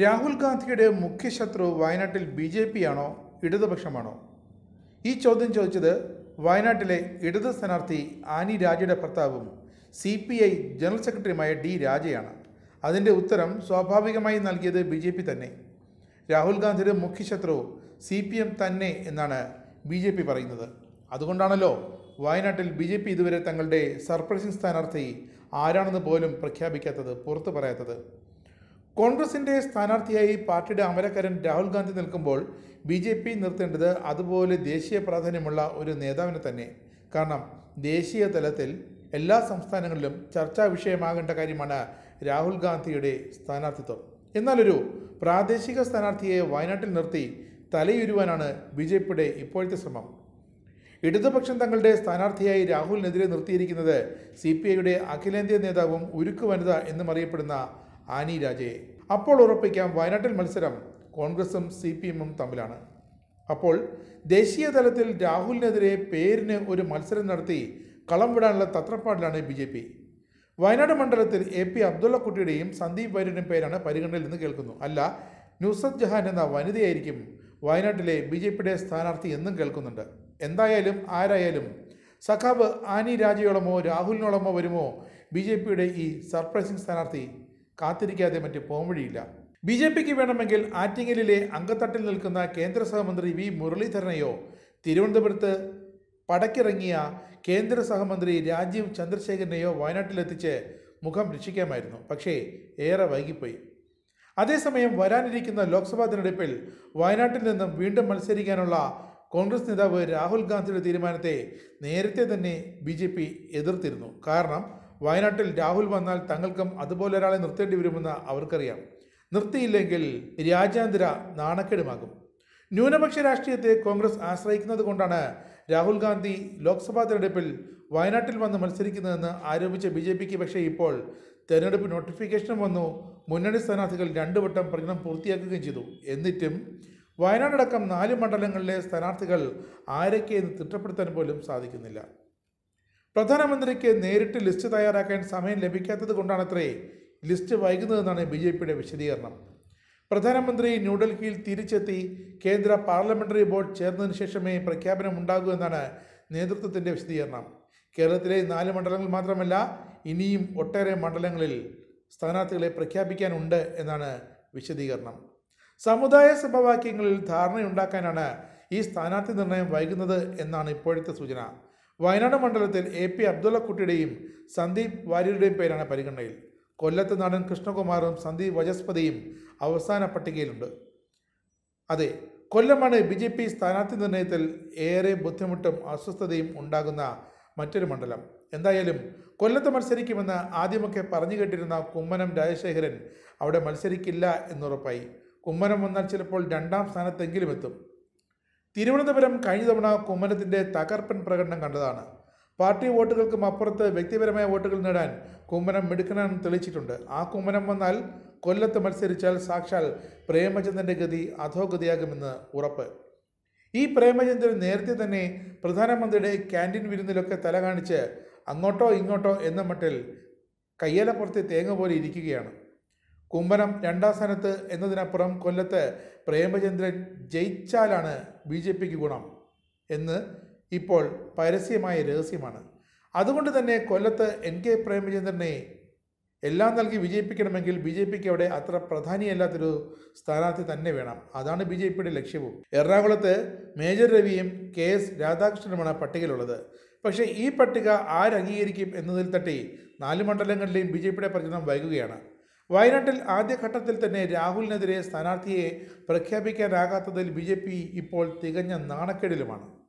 രാഹുൽ ഗാന്ധിയുടെ മുഖ്യശത്രു വയനാട്ടിൽ B J P ആണോ ഇടതുപക്ഷമാണോ ഈ ചോദ്യം ചോദിച്ചത് വയനാട്ടിലെ ഇടത് സ്ഥാനാർത്ഥി ആനി രാജയുടെ ഭർത്താവും സി പി ഐ ജനറൽ സെക്രട്ടറിയുമായ ഡി രാജയാണ് അതിൻ്റെ ഉത്തരം സ്വാഭാവികമായി നൽകിയത് ബി ജെ പി തന്നെ രാഹുൽ ഗാന്ധിയുടെ മുഖ്യശത്രു സി പി എം തന്നെ എന്നാണ് ബി ജെ പി പറയുന്നത് അതുകൊണ്ടാണല്ലോ വയനാട്ടിൽ ബി ജെ പി ഇതുവരെ തങ്ങളുടെ സർപ്രൈസിംഗ് സ്ഥാനാർത്ഥി ആരാണെന്ന് പോലും പ്രഖ്യാപിക്കാത്തത് പുറത്തു പറയാത്തത് കോൺഗ്രസിൻ്റെ സ്ഥാനാർത്ഥിയായി പാർട്ടിയുടെ അമരക്കാരൻ രാഹുൽ ഗാന്ധി നിൽക്കുമ്പോൾ ബി ജെ പി നിർത്തേണ്ടത് അതുപോലെ ദേശീയ പ്രാധാന്യമുള്ള ഒരു നേതാവിനെ തന്നെ കാരണം ദേശീയ തലത്തിൽ എല്ലാ സംസ്ഥാനങ്ങളിലും ചർച്ചാ വിഷയമാകേണ്ട കാര്യമാണ് രാഹുൽ ഗാന്ധിയുടെ സ്ഥാനാർത്ഥിത്വം എന്നാലൊരു പ്രാദേശിക സ്ഥാനാർത്ഥിയെ വയനാട്ടിൽ നിർത്തി തലയുരുവാനാണ് ബി ജെ പിയുടെ ഇപ്പോഴത്തെ ശ്രമം ഇടതുപക്ഷം തങ്ങളുടെ സ്ഥാനാർത്ഥിയായി രാഹുലിനെതിരെ നിർത്തിയിരിക്കുന്നത് സി പി ഐയുടെ അഖിലേന്ത്യാ നേതാവും ഉരുക്കു വനിത എന്നും അറിയപ്പെടുന്ന ആനി രാജയെ അപ്പോൾ ഉറപ്പിക്കാം വയനാട്ടിൽ മത്സരം കോൺഗ്രസും സി പി എമ്മും തമ്മിലാണ് അപ്പോൾ ദേശീയ തലത്തിൽ രാഹുലിനെതിരെ പേരിന് ഒരു മത്സരം നടത്തി കളം വിടാനുള്ള തത്രപ്പാടിലാണ് ബി ജെ പി വയനാട് മണ്ഡലത്തിൽ എ പി അബ്ദുള്ളക്കുട്ടിയുടെയും സന്ദീപ് വര്യനും പേരാണ് പരിഗണനയിൽ നിന്ന് കേൾക്കുന്നു അല്ല നുസത് ജഹാൻ എന്ന വനിതയായിരിക്കും വയനാട്ടിലെ ബി ജെ പിയുടെ സ്ഥാനാർത്ഥി എന്നും കേൾക്കുന്നുണ്ട് എന്തായാലും ആരായാലും സഖാബ് ആനി രാജയോളമോ രാഹുലിനോളമോ വരുമോ ബി ജെ പിയുടെ ഈ സർപ്രൈസിംഗ് സ്ഥാനാർത്ഥി കാത്തിരിക്കാതെ മറ്റ് വഴിയില്ല ബി ജെ പിക്ക് വേണമെങ്കിൽ ആറ്റിങ്ങലിലെ അങ്കത്തട്ടിൽ നിൽക്കുന്ന കേന്ദ്ര സഹമന്ത്രി വി മുരളീധരനെയോ തിരുവനന്തപുരത്ത് പടക്കിറങ്ങിയ കേന്ദ്ര സഹമന്ത്രി രാജീവ് ചന്ദ്രശേഖരനെയോ വയനാട്ടിലെത്തിച്ച് മുഖം രക്ഷിക്കാമായിരുന്നു പക്ഷേ ഏറെ വൈകിപ്പോയി അതേസമയം വരാനിരിക്കുന്ന ലോക്സഭാ തിരഞ്ഞെടുപ്പിൽ വയനാട്ടിൽ നിന്നും വീണ്ടും മത്സരിക്കാനുള്ള കോൺഗ്രസ് നേതാവ് രാഹുൽ ഗാന്ധിയുടെ തീരുമാനത്തെ നേരത്തെ തന്നെ ബി എതിർത്തിരുന്നു കാരണം വയനാട്ടിൽ രാഹുൽ വന്നാൽ തങ്ങൾക്കും അതുപോലെ ഒരാളെ നിർത്തേണ്ടി വരുമെന്ന് അവർക്കറിയാം നിർത്തിയില്ലെങ്കിൽ രാജ്യാന്തര നാണക്കേടുമാകും ന്യൂനപക്ഷ രാഷ്ട്രീയത്തെ കോൺഗ്രസ് ആശ്രയിക്കുന്നത് കൊണ്ടാണ് രാഹുൽ ഗാന്ധി ലോക്സഭാ തെരഞ്ഞെടുപ്പിൽ വയനാട്ടിൽ വന്ന് മത്സരിക്കുന്നതെന്ന് ആരോപിച്ച ബി ജെ പിക്ക് പക്ഷേ ഇപ്പോൾ തെരഞ്ഞെടുപ്പ് നോട്ടിഫിക്കേഷനും വന്നു മുന്നണി സ്ഥാനാർത്ഥികൾ രണ്ടു വട്ടം പ്രചരണം പൂർത്തിയാക്കുകയും ചെയ്തു എന്നിട്ടും വയനാടടക്കം നാല് മണ്ഡലങ്ങളിലെ സ്ഥാനാർത്ഥികൾ ആരൊക്കെയെന്ന് തിട്ടപ്പെടുത്താൻ പോലും സാധിക്കുന്നില്ല പ്രധാനമന്ത്രിക്ക് നേരിട്ട് ലിസ്റ്റ് തയ്യാറാക്കാൻ സമയം ലഭിക്കാത്തത് അത്രേ ലിസ്റ്റ് വൈകുന്നതെന്നാണ് ബി ജെ പിയുടെ വിശദീകരണം പ്രധാനമന്ത്രി ന്യൂഡൽഹിയിൽ തിരിച്ചെത്തി കേന്ദ്ര പാർലമെന്ററി ബോർഡ് ചേർന്നതിന് ശേഷമേ പ്രഖ്യാപനം ഉണ്ടാകൂ എന്നാണ് നേതൃത്വത്തിൻ്റെ വിശദീകരണം കേരളത്തിലെ നാല് മണ്ഡലങ്ങൾ മാത്രമല്ല ഇനിയും ഒട്ടേറെ മണ്ഡലങ്ങളിൽ സ്ഥാനാർത്ഥികളെ പ്രഖ്യാപിക്കാനുണ്ട് എന്നാണ് വിശദീകരണം സമുദായ സഭവാക്യങ്ങളിൽ ധാരണയുണ്ടാക്കാനാണ് ഈ സ്ഥാനാർത്ഥി നിർണയം വൈകുന്നത് എന്നാണ് ഇപ്പോഴത്തെ സൂചന വയനാട് മണ്ഡലത്തിൽ എ പി അബ്ദുള്ളക്കുട്ടിയുടെയും സന്ദീപ് വാര്യരുടെയും പേരാണ് പരിഗണനയിൽ കൊല്ലത്ത് നടൻ കൃഷ്ണകുമാറും സന്ദീപ് വജസ്പതിയും അവസാന പട്ടികയിലുണ്ട് അതെ കൊല്ലമാണ് ബി ജെ പി സ്ഥാനാർത്ഥി നിർണയത്തിൽ ഏറെ ബുദ്ധിമുട്ടും അസ്വസ്ഥതയും ഉണ്ടാകുന്ന മറ്റൊരു മണ്ഡലം എന്തായാലും കൊല്ലത്ത് മത്സരിക്കുമെന്ന് ആദ്യമൊക്കെ പറഞ്ഞു കേട്ടിരുന്ന കുമ്മനം രാജശേഖരൻ അവിടെ മത്സരിക്കില്ല എന്നുറപ്പായി കുമ്മനം വന്നാൽ ചിലപ്പോൾ രണ്ടാം സ്ഥാനത്തെങ്കിലും എത്തും തിരുവനന്തപുരം കഴിഞ്ഞ തവണ കുമ്മനത്തിൻ്റെ തകർപ്പൻ പ്രകടനം കണ്ടതാണ് പാർട്ടി വോട്ടുകൾക്കും അപ്പുറത്ത് വ്യക്തിപരമായ വോട്ടുകൾ നേടാൻ കുമ്മനം മിടുക്കനാണെന്ന് തെളിയിച്ചിട്ടുണ്ട് ആ കുമ്മനം വന്നാൽ കൊല്ലത്ത് മത്സരിച്ചാൽ സാക്ഷാൽ പ്രേമചന്ദ്രൻ്റെ ഗതി അധോഗതിയാകുമെന്ന് ഉറപ്പ് ഈ പ്രേമചന്ദ്രൻ നേരത്തെ തന്നെ പ്രധാനമന്ത്രിയുടെ ക്യാൻറ്റീൻ വിരുന്നിലൊക്കെ തല കാണിച്ച് അങ്ങോട്ടോ ഇങ്ങോട്ടോ എന്ന മട്ടിൽ കയ്യേലപ്പുറത്തെ തേങ്ങ പോലെ ഇരിക്കുകയാണ് കുമ്മനം രണ്ടാം സ്ഥാനത്ത് എന്നതിനപ്പുറം കൊല്ലത്ത് പ്രേമചന്ദ്രൻ ജയിച്ചാലാണ് ബി ജെ പിക്ക് ഗുണം എന്ന് ഇപ്പോൾ പരസ്യമായ രഹസ്യമാണ് അതുകൊണ്ട് തന്നെ കൊല്ലത്ത് എൻ കെ പ്രേമചന്ദ്രനെ എല്ലാം നൽകി വിജയിപ്പിക്കണമെങ്കിൽ ബി ജെ പിക്ക് അവിടെ അത്ര പ്രധാനിയല്ലാത്തൊരു സ്ഥാനാർത്ഥി തന്നെ വേണം അതാണ് ബി ജെ പിയുടെ ലക്ഷ്യവും എറണാകുളത്ത് മേജർ രവിയും കെ എസ് രാധാകൃഷ്ണനുമാണ് പട്ടികയിലുള്ളത് പക്ഷേ ഈ പട്ടിക ആരംഗീകരിക്കും എന്നതിൽ തട്ടി നാല് മണ്ഡലങ്ങളിലെയും ബി ജെ പിയുടെ പ്രചരണം വൈകുകയാണ് വയനാട്ടിൽ ആദ്യഘട്ടത്തിൽ തന്നെ രാഹുലിനെതിരെ സ്ഥാനാർത്ഥിയെ പ്രഖ്യാപിക്കാനാകാത്തതിൽ ബി ഇപ്പോൾ തികഞ്ഞ നാണക്കേടിലുമാണ്